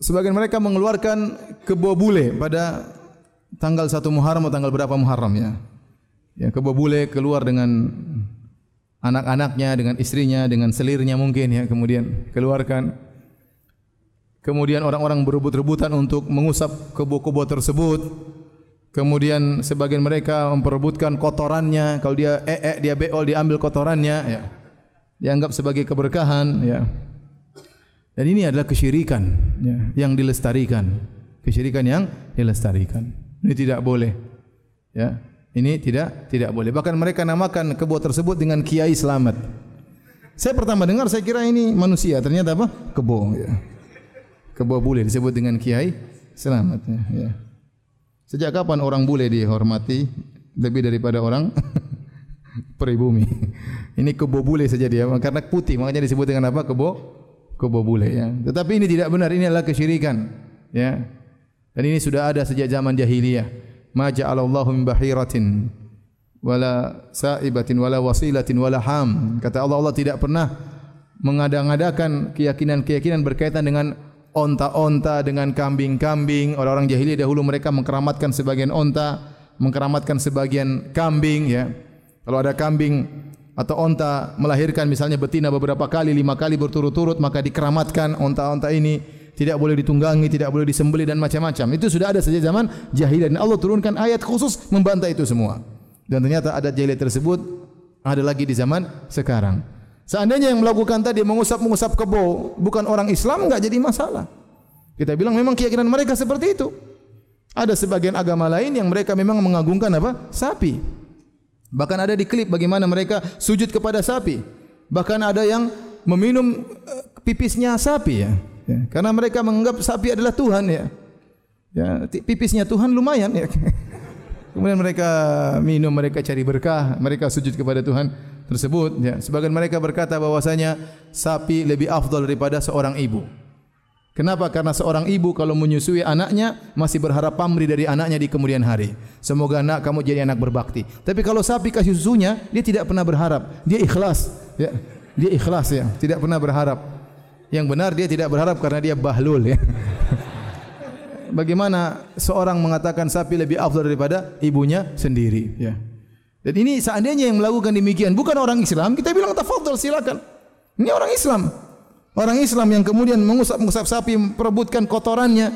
sebagian mereka mengeluarkan kebo bule pada tanggal 1 Muharram atau tanggal berapa Muharram ya. Ya, kebo bule keluar dengan anak-anaknya, dengan istrinya, dengan selirnya mungkin ya, kemudian keluarkan. Kemudian orang-orang berebut-rebutan untuk mengusap kebo-kebo tersebut. Kemudian sebagian mereka memperebutkan kotorannya, kalau dia ee -e, dia beol diambil kotorannya ya. Dianggap sebagai keberkahan ya. Dan ini adalah kesyirikan ya. yang dilestarikan. Kesyirikan yang dilestarikan. Ini tidak boleh. Ya. Ini tidak tidak boleh. Bahkan mereka namakan kebo tersebut dengan Kiai Selamat. Saya pertama dengar saya kira ini manusia. Ternyata apa? Kebo. Ya. Kebo bule disebut dengan Kiai Selamat. Ya. ya. Sejak kapan orang bule dihormati lebih daripada orang peribumi? ini kebo bule saja dia. Karena putih makanya disebut dengan apa? Kebo kubur boleh ya. Tetapi ini tidak benar, ini adalah kesyirikan ya. Dan ini sudah ada sejak zaman jahiliyah. Ma ja'alallahu min bahiratin wala sa'ibatin wala wasilatin wala ham. Kata Allah Allah tidak pernah mengada-ngadakan keyakinan-keyakinan berkaitan dengan onta-onta dengan kambing-kambing. Orang-orang jahiliyah dahulu mereka mengkeramatkan sebagian onta, mengkeramatkan sebagian kambing ya. Kalau ada kambing atau onta melahirkan misalnya betina beberapa kali, lima kali berturut-turut, maka dikeramatkan onta-onta ini tidak boleh ditunggangi, tidak boleh disembeli dan macam-macam. Itu sudah ada sejak zaman jahiliyah. Dan Allah turunkan ayat khusus membantah itu semua. Dan ternyata adat jahiliyah tersebut ada lagi di zaman sekarang. Seandainya yang melakukan tadi mengusap-mengusap kebo bukan orang Islam enggak jadi masalah. Kita bilang memang keyakinan mereka seperti itu. Ada sebagian agama lain yang mereka memang mengagungkan apa? Sapi. Bahkan ada di klip bagaimana mereka sujud kepada sapi. Bahkan ada yang meminum eh, pipisnya sapi ya. ya. Karena mereka menganggap sapi adalah Tuhan ya. Ya, pipisnya Tuhan lumayan ya. Kemudian mereka minum, mereka cari berkah, mereka sujud kepada Tuhan tersebut ya. Sebagian mereka berkata bahwasanya sapi lebih afdal daripada seorang ibu. Kenapa? Karena seorang ibu kalau menyusui anaknya masih berharap pamri dari anaknya di kemudian hari. Semoga anak kamu jadi anak berbakti. Tapi kalau sapi kasih susunya, dia tidak pernah berharap. Dia ikhlas. Ya. Dia ikhlas ya. Tidak pernah berharap. Yang benar dia tidak berharap karena dia bahlul ya. Bagaimana seorang mengatakan sapi lebih afdal daripada ibunya sendiri ya. Dan ini seandainya yang melakukan demikian bukan orang Islam, kita bilang tafadhol silakan. Ini orang Islam. Orang Islam yang kemudian mengusap-usap sapi, perebutkan kotorannya.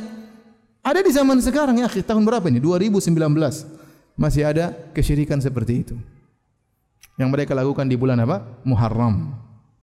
Ada di zaman sekarang ya, akhir tahun berapa ini? 2019. Masih ada kesyirikan seperti itu. Yang mereka lakukan di bulan apa? Muharram.